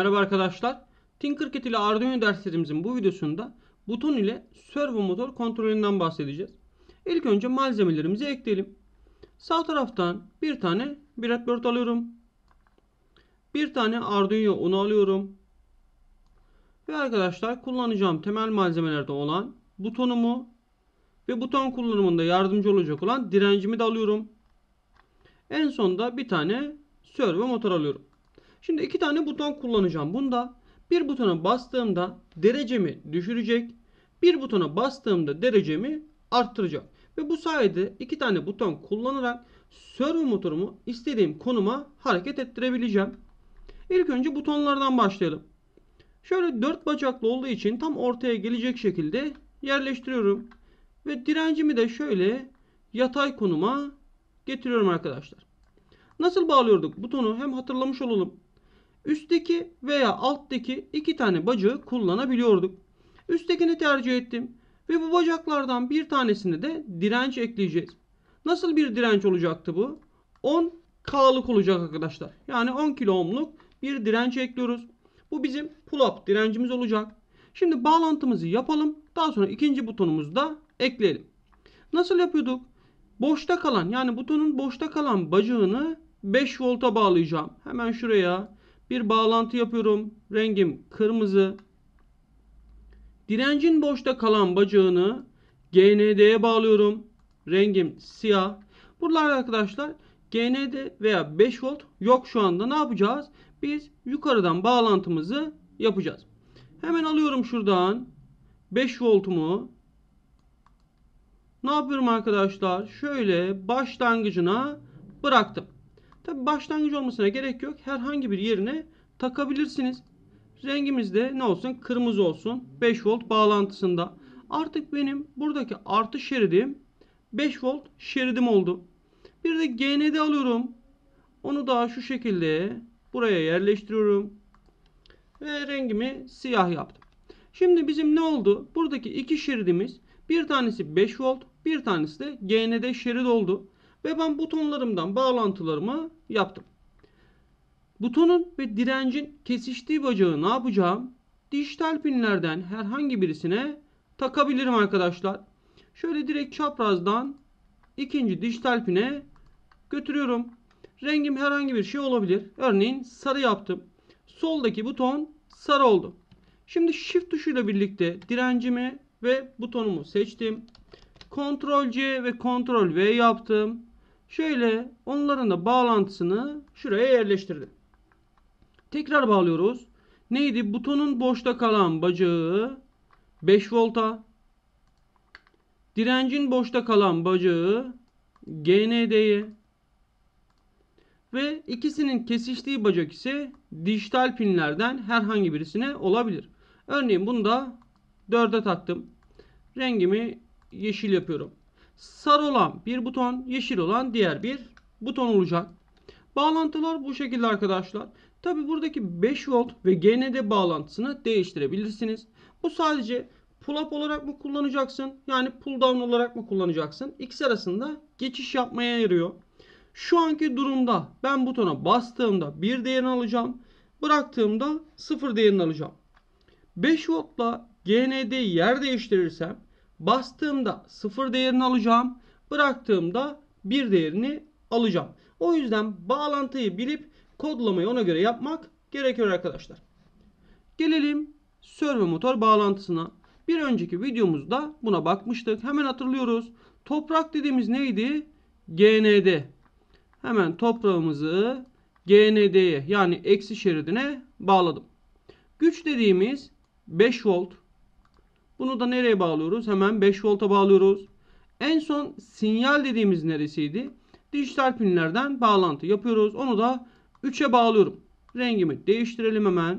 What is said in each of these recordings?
Merhaba arkadaşlar. Tinkercad ile Arduino derslerimizin bu videosunda buton ile servo motor kontrolünden bahsedeceğiz. İlk önce malzemelerimizi ekleyelim. Sağ taraftan bir tane breadboard alıyorum. Bir tane Arduino unu alıyorum. Ve arkadaşlar kullanacağım temel malzemelerde olan butonumu ve buton kullanımında yardımcı olacak olan direncimi de alıyorum. En sonda bir tane servo motor alıyorum. Şimdi iki tane buton kullanacağım. Bunda bir butona bastığımda derecemi düşürecek. Bir butona bastığımda derecemi arttıracak. Ve bu sayede iki tane buton kullanarak servo motorumu istediğim konuma hareket ettirebileceğim. İlk önce butonlardan başlayalım. Şöyle dört bacaklı olduğu için tam ortaya gelecek şekilde yerleştiriyorum. Ve direncimi de şöyle yatay konuma getiriyorum arkadaşlar. Nasıl bağlıyorduk butonu hem hatırlamış olalım. Üstteki veya alttaki iki tane bacağı kullanabiliyorduk. Üsttekini tercih ettim ve bu bacaklardan bir tanesine de direnç ekleyeceğiz. Nasıl bir direnç olacaktı bu? 10 K'lık olacak arkadaşlar. Yani 10 kilo ohmluk bir direnç ekliyoruz. Bu bizim pull up direncimiz olacak. Şimdi bağlantımızı yapalım. Daha sonra ikinci butonumuzu da ekleyelim. Nasıl yapıyorduk? Boşta kalan yani butonun boşta kalan bacağını 5 volta bağlayacağım. Hemen şuraya bir bağlantı yapıyorum. Rengim kırmızı. Direncin boşta kalan bacağını GND'ye bağlıyorum. Rengim siyah. Buralarda arkadaşlar GND veya 5 volt yok şu anda. Ne yapacağız? Biz yukarıdan bağlantımızı yapacağız. Hemen alıyorum şuradan 5 voltumu. Ne yapıyorum arkadaşlar? Şöyle başlangıcına bıraktım. Tabi başlangıç olmasına gerek yok. Herhangi bir yerine takabilirsiniz. Rengimiz de ne olsun? Kırmızı olsun. 5 volt bağlantısında. Artık benim buradaki artı şeridim 5 volt şeridim oldu. Bir de GND alıyorum. Onu da şu şekilde buraya yerleştiriyorum. Ve rengimi siyah yaptım. Şimdi bizim ne oldu? Buradaki iki şeridimiz bir tanesi 5 volt bir tanesi de GND şerit oldu. Ve ben butonlarımdan bağlantılarımı yaptım. Butonun ve direncin kesiştiği bacağı ne yapacağım? Dijital pinlerden herhangi birisine takabilirim arkadaşlar. Şöyle direkt çaprazdan ikinci dijital pine götürüyorum. Rengim herhangi bir şey olabilir. Örneğin sarı yaptım. Soldaki buton sarı oldu. Şimdi shift tuşuyla birlikte direncimi ve butonumu seçtim. Ctrl C ve Ctrl V yaptım. Şöyle onların da bağlantısını şuraya yerleştirdim. Tekrar bağlıyoruz. Neydi? Butonun boşta kalan bacağı 5 volta. Direncin boşta kalan bacağı GND'ye. Ve ikisinin kesiştiği bacak ise dijital pinlerden herhangi birisine olabilir. Örneğin bunu da 4'e taktım. Rengimi yeşil yapıyorum sarı olan bir buton, yeşil olan diğer bir buton olacak. Bağlantılar bu şekilde arkadaşlar. Tabi buradaki 5 volt ve GND bağlantısını değiştirebilirsiniz. Bu sadece pull up olarak mı kullanacaksın? Yani pull down olarak mı kullanacaksın? İkisi arasında geçiş yapmaya yarıyor. Şu anki durumda ben butona bastığımda 1 değerini alacağım. Bıraktığımda 0 değerini alacağım. 5 voltla GND yer değiştirirsem Bastığımda 0 değerini alacağım. Bıraktığımda 1 değerini alacağım. O yüzden bağlantıyı bilip kodlamayı ona göre yapmak gerekiyor arkadaşlar. Gelelim servo motor bağlantısına. Bir önceki videomuzda buna bakmıştık. Hemen hatırlıyoruz. Toprak dediğimiz neydi? GND. Hemen toprağımızı GND'ye yani eksi şeridine bağladım. Güç dediğimiz 5 volt bunu da nereye bağlıyoruz? Hemen 5 volta bağlıyoruz. En son sinyal dediğimiz neresiydi? Dijital pinlerden bağlantı yapıyoruz. Onu da 3'e bağlıyorum. Rengimi değiştirelim hemen.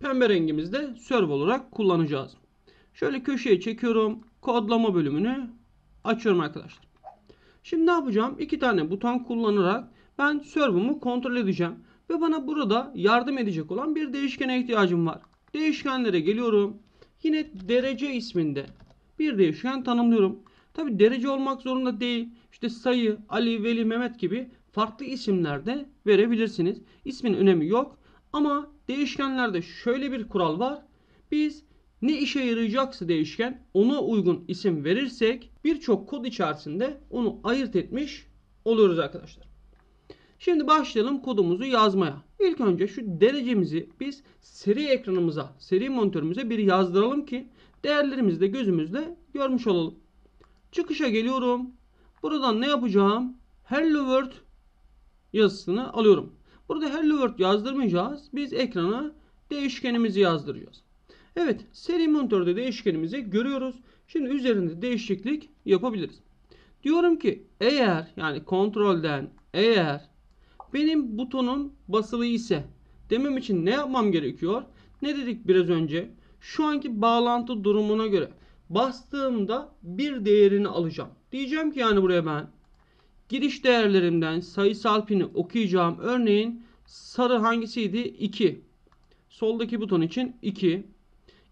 Pembe rengimizde servo olarak kullanacağız. Şöyle köşeye çekiyorum. Kodlama bölümünü açıyorum arkadaşlar. Şimdi ne yapacağım? İki tane buton kullanarak ben servumu kontrol edeceğim. Ve bana burada yardım edecek olan bir değişkene ihtiyacım var. Değişkenlere geliyorum. Yine derece isminde bir değişken tanımlıyorum. Tabi derece olmak zorunda değil. İşte sayı, Ali, Veli, Mehmet gibi farklı isimlerde verebilirsiniz. İsmin önemi yok. Ama değişkenlerde şöyle bir kural var. Biz ne işe yarayacaksa değişken ona uygun isim verirsek birçok kod içerisinde onu ayırt etmiş oluyoruz arkadaşlar. Şimdi başlayalım kodumuzu yazmaya. İlk önce şu derecemizi biz seri ekranımıza, seri monitörümüze bir yazdıralım ki değerlerimizi de gözümüzle görmüş olalım. Çıkışa geliyorum. Buradan ne yapacağım? Hello World yazısını alıyorum. Burada Hello World yazdırmayacağız. Biz ekrana değişkenimizi yazdıracağız. Evet seri monitörde değişkenimizi görüyoruz. Şimdi üzerinde değişiklik yapabiliriz. Diyorum ki eğer yani kontrolden eğer benim butonun basılı ise demem için ne yapmam gerekiyor? Ne dedik biraz önce? Şu anki bağlantı durumuna göre bastığımda bir değerini alacağım. Diyeceğim ki yani buraya ben giriş değerlerimden sayısal pini okuyacağım. Örneğin sarı hangisiydi? 2. Soldaki buton için 2.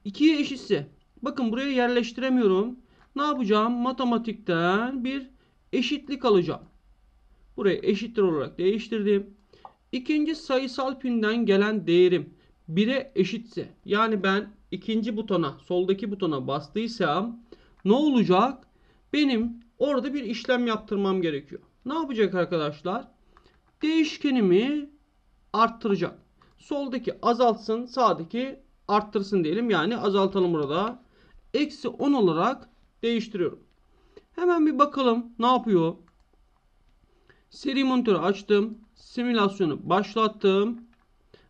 2'ye eşitse bakın buraya yerleştiremiyorum. Ne yapacağım? Matematikten bir eşitlik alacağım. Buraya eşittir olarak değiştirdim. İkinci sayısal pinden gelen değerim 1'e eşitse yani ben ikinci butona soldaki butona bastıysam ne olacak? Benim orada bir işlem yaptırmam gerekiyor. Ne yapacak arkadaşlar? Değişkenimi arttıracak. Soldaki azaltsın sağdaki arttırsın diyelim. Yani azaltalım burada. Eksi 10 olarak değiştiriyorum. Hemen bir bakalım ne yapıyor? Seri monitörü açtım. Simülasyonu başlattım.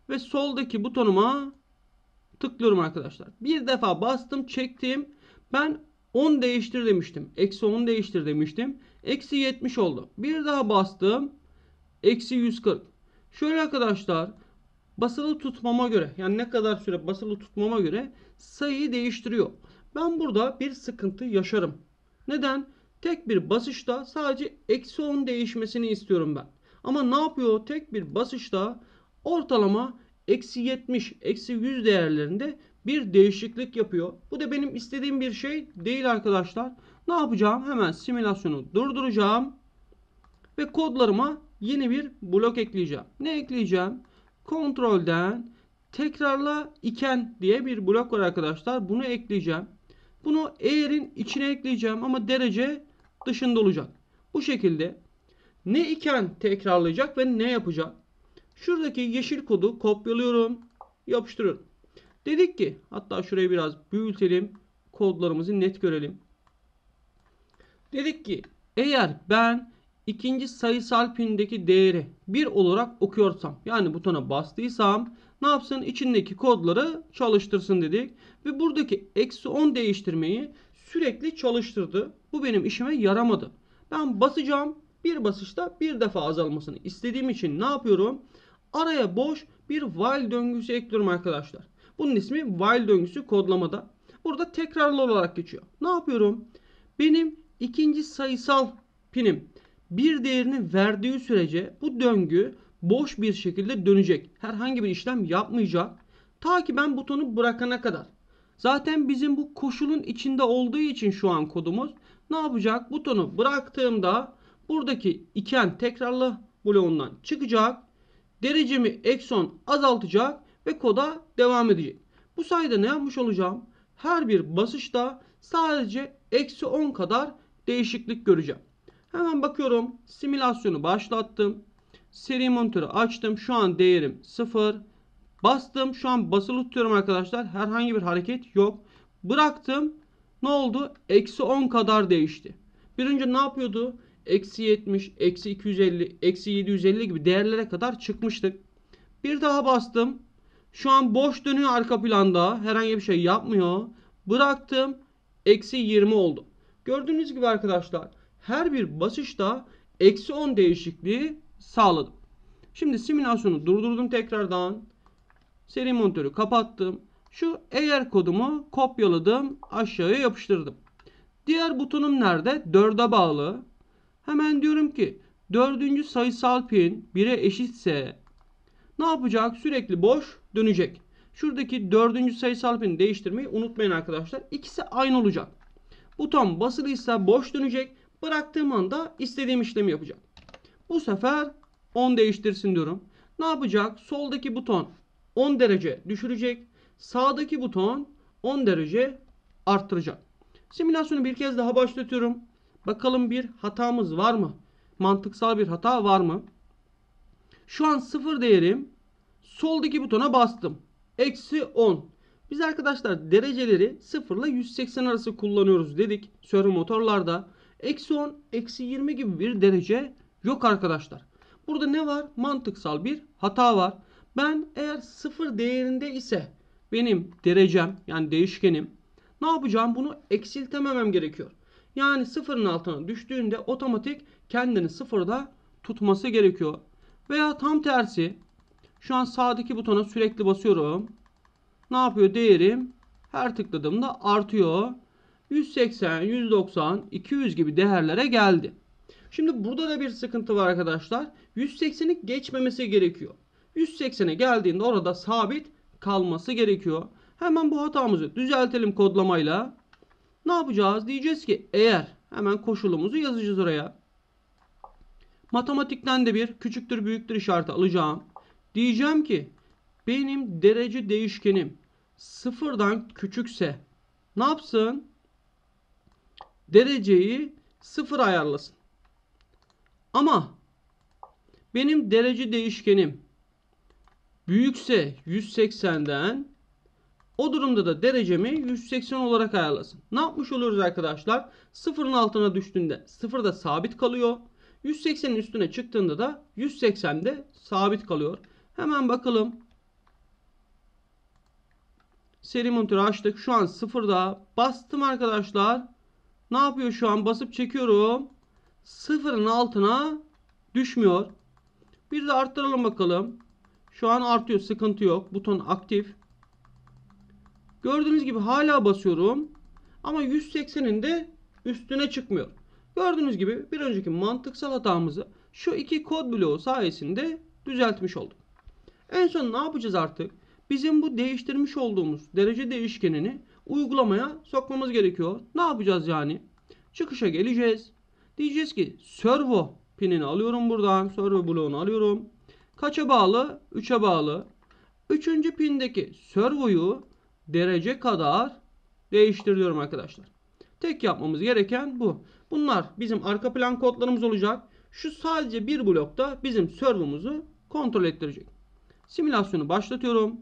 Ve soldaki butonuma tıklıyorum arkadaşlar. Bir defa bastım çektim. Ben 10 değiştir demiştim. Eksi 10 değiştir demiştim. Eksi 70 oldu. Bir daha bastım. Eksi 140. Şöyle arkadaşlar basılı tutmama göre yani ne kadar süre basılı tutmama göre sayıyı değiştiriyor. Ben burada bir sıkıntı yaşarım. Neden? Tek bir basışta sadece eksi 10 değişmesini istiyorum ben. Ama ne yapıyor? Tek bir basışta ortalama eksi 70, eksi 100 değerlerinde bir değişiklik yapıyor. Bu da benim istediğim bir şey değil arkadaşlar. Ne yapacağım? Hemen simülasyonu durduracağım. Ve kodlarıma yeni bir blok ekleyeceğim. Ne ekleyeceğim? Kontrolden tekrarla iken diye bir blok var arkadaşlar. Bunu ekleyeceğim. Bunu eğerin içine ekleyeceğim ama derece dışında olacak. Bu şekilde ne iken tekrarlayacak ve ne yapacak? Şuradaki yeşil kodu kopyalıyorum. Yapıştırıyorum. Dedik ki hatta şurayı biraz büyütelim. Kodlarımızı net görelim. Dedik ki eğer ben ikinci sayısal pindeki değeri 1 olarak okuyorsam yani butona bastıysam ne yapsın içindeki kodları çalıştırsın dedik. Ve buradaki eksi 10 değiştirmeyi sürekli çalıştırdı. Bu benim işime yaramadı. Ben basacağım bir basışta bir defa azalmasını istediğim için ne yapıyorum? Araya boş bir while döngüsü ekliyorum arkadaşlar. Bunun ismi while döngüsü kodlamada. Burada tekrarlı olarak geçiyor. Ne yapıyorum? Benim ikinci sayısal pinim bir değerini verdiği sürece bu döngü boş bir şekilde dönecek. Herhangi bir işlem yapmayacak. Ta ki ben butonu bırakana kadar. Zaten bizim bu koşulun içinde olduğu için şu an kodumuz ne yapacak? Butonu bıraktığımda buradaki iken tekrarlı bloğundan çıkacak. Derecemi ekson azaltacak ve koda devam edecek. Bu sayede ne yapmış olacağım? Her bir basışta sadece eksi 10 kadar değişiklik göreceğim. Hemen bakıyorum. Simülasyonu başlattım. Seri monitörü açtım. Şu an değerim 0. Bastım. Şu an basılı tutuyorum arkadaşlar. Herhangi bir hareket yok. Bıraktım. Ne oldu? Eksi 10 kadar değişti. Bir önce ne yapıyordu? Eksi 70, eksi 250, eksi 750 gibi değerlere kadar çıkmıştık. Bir daha bastım. Şu an boş dönüyor arka planda. Herhangi bir şey yapmıyor. Bıraktım. Eksi 20 oldu. Gördüğünüz gibi arkadaşlar her bir basışta eksi 10 değişikliği sağladım. Şimdi simülasyonu durdurdum tekrardan. Seri monitörü kapattım. Şu eğer kodumu kopyaladım. Aşağıya yapıştırdım. Diğer butonum nerede? 4'e bağlı. Hemen diyorum ki 4. sayısal pin 1'e eşitse ne yapacak? Sürekli boş dönecek. Şuradaki 4. sayısal pini değiştirmeyi unutmayın arkadaşlar. İkisi aynı olacak. Buton basılıysa boş dönecek. Bıraktığım anda istediğim işlemi yapacak. Bu sefer 10 değiştirsin diyorum. Ne yapacak? Soldaki buton 10 derece düşürecek. Sağdaki buton 10 derece arttıracak. Simülasyonu bir kez daha başlatıyorum. Bakalım bir hatamız var mı? Mantıksal bir hata var mı? Şu an 0 değerim. Soldaki butona bastım. Eksi 10. Biz arkadaşlar dereceleri 0 ile 180 arası kullanıyoruz dedik. Sörü motorlarda. Eksi 10, eksi 20 gibi bir derece yok arkadaşlar. Burada ne var? Mantıksal bir hata var. Ben eğer sıfır değerinde ise benim derecem yani değişkenim ne yapacağım? Bunu eksiltememem gerekiyor. Yani sıfırın altına düştüğünde otomatik kendini sıfırda tutması gerekiyor. Veya tam tersi şu an sağdaki butona sürekli basıyorum. Ne yapıyor değerim? Her tıkladığımda artıyor. 180, 190, 200 gibi değerlere geldi. Şimdi burada da bir sıkıntı var arkadaşlar. 180'i geçmemesi gerekiyor. 180'e geldiğinde orada sabit kalması gerekiyor. Hemen bu hatamızı düzeltelim kodlamayla. Ne yapacağız? Diyeceğiz ki eğer hemen koşulumuzu yazacağız oraya. Matematikten de bir küçüktür büyüktür işareti alacağım. Diyeceğim ki benim derece değişkenim sıfırdan küçükse ne yapsın? Dereceyi sıfır ayarlasın. Ama benim derece değişkenim büyükse 180'den o durumda da derecemi 180 olarak ayarlasın. Ne yapmış oluruz arkadaşlar? Sıfırın altına düştüğünde sıfır da sabit kalıyor. 180'in üstüne çıktığında da 180 de sabit kalıyor. Hemen bakalım. Seri monitörü açtık. Şu an sıfırda. Bastım arkadaşlar. Ne yapıyor şu an? Basıp çekiyorum. Sıfırın altına düşmüyor. Bir de arttıralım bakalım. Şu an artıyor. Sıkıntı yok. Buton aktif. Gördüğünüz gibi hala basıyorum. Ama 180'in de üstüne çıkmıyor. Gördüğünüz gibi bir önceki mantıksal hatamızı şu iki kod bloğu sayesinde düzeltmiş olduk. En son ne yapacağız artık? Bizim bu değiştirmiş olduğumuz derece değişkenini uygulamaya sokmamız gerekiyor. Ne yapacağız yani? Çıkışa geleceğiz. Diyeceğiz ki servo pinini alıyorum buradan. Servo bloğunu alıyorum kaça bağlı? 3'e bağlı. 3. pindeki servoyu derece kadar değiştiriyorum arkadaşlar. Tek yapmamız gereken bu. Bunlar bizim arka plan kodlarımız olacak. Şu sadece bir blokta bizim servomuzu kontrol ettirecek. Simülasyonu başlatıyorum.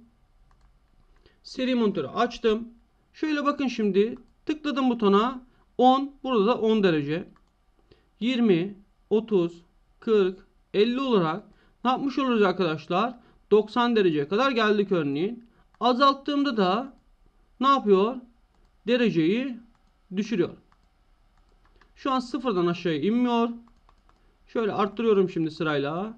Seri monitörü açtım. Şöyle bakın şimdi tıkladım butona 10 burada da 10 derece 20 30 40 50 olarak ne yapmış oluruz arkadaşlar? 90 dereceye kadar geldik örneğin. Azalttığımda da ne yapıyor? Dereceyi düşürüyor. Şu an sıfırdan aşağıya inmiyor. Şöyle arttırıyorum şimdi sırayla.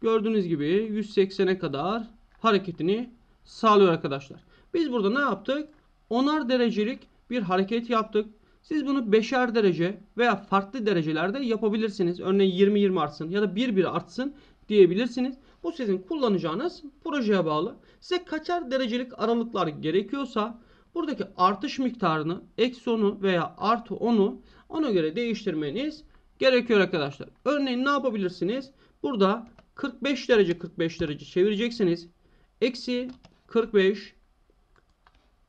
Gördüğünüz gibi 180'e kadar hareketini sağlıyor arkadaşlar. Biz burada ne yaptık? 10'ar derecelik bir hareket yaptık. Siz bunu beşer derece veya farklı derecelerde yapabilirsiniz. Örneğin 20-20 artsın ya da 1-1 artsın diyebilirsiniz. Bu sizin kullanacağınız projeye bağlı. Size kaçar derecelik aralıklar gerekiyorsa buradaki artış miktarını eksi 10'u veya artı 10'u ona göre değiştirmeniz gerekiyor arkadaşlar. Örneğin ne yapabilirsiniz? Burada 45 derece 45 derece çevireceksiniz. Eksi 45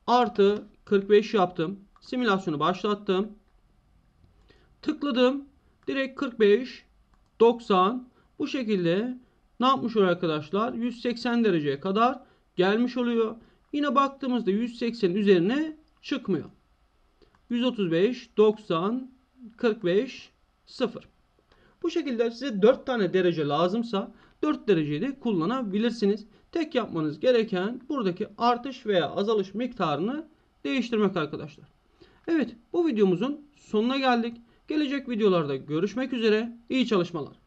artı 45 yaptım. Simülasyonu başlattım. Tıkladım. Direkt 45, 90 bu şekilde ne yapmış oluyor arkadaşlar? 180 dereceye kadar gelmiş oluyor. Yine baktığımızda 180'in üzerine çıkmıyor. 135, 90, 45, 0. Bu şekilde size 4 tane derece lazımsa 4 dereceyi de kullanabilirsiniz. Tek yapmanız gereken buradaki artış veya azalış miktarını değiştirmek arkadaşlar. Evet bu videomuzun sonuna geldik. Gelecek videolarda görüşmek üzere. İyi çalışmalar.